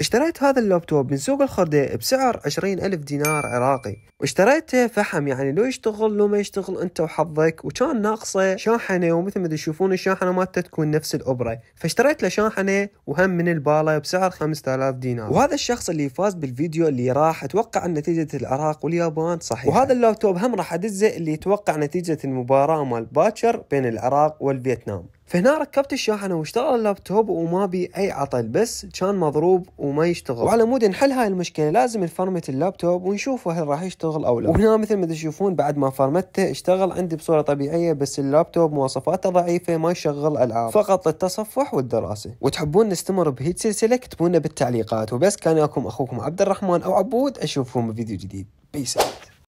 اشتريت هذا اللابتوب من سوق الخردة بسعر عشرين ألف دينار عراقي واشتريته فحم يعني لو يشتغل لو ما يشتغل انت وحظك وكان ناقصه شاحنة ومثل ما تشوفون الشاحنة مالته تكون نفس الأبرة فاشتريت له شاحنة وهم من البالة بسعر آلاف دينار وهذا الشخص اللي فاز بالفيديو اللي راح اتوقع ان نتيجة العراق واليابان صحيح وهذا اللابتوب هم راح ادزه اللي يتوقع نتيجة المباراة مال باكر بين العراق والفيتنام فهنا ركبت الشاحنة واشتغل اللابتوب وما بي أي عطل بس كان مضروب وما يشتغل وعلى مود نحل هاي المشكلة لازم نفرمت اللابتوب ونشوفه هل راح يشتغل أو لا وهنا مثل ما تشوفون بعد ما فرمته اشتغل عندي بصورة طبيعية بس اللابتوب مواصفاته ضعيفة ما يشغل ألعاب فقط للتصفح والدراسة وتحبون نستمر بهيت سلسلة كتبونا بالتعليقات وبس كان ياكم أخوكم عبد الرحمن أو عبود أشوفكم بفيديو جديد بيسات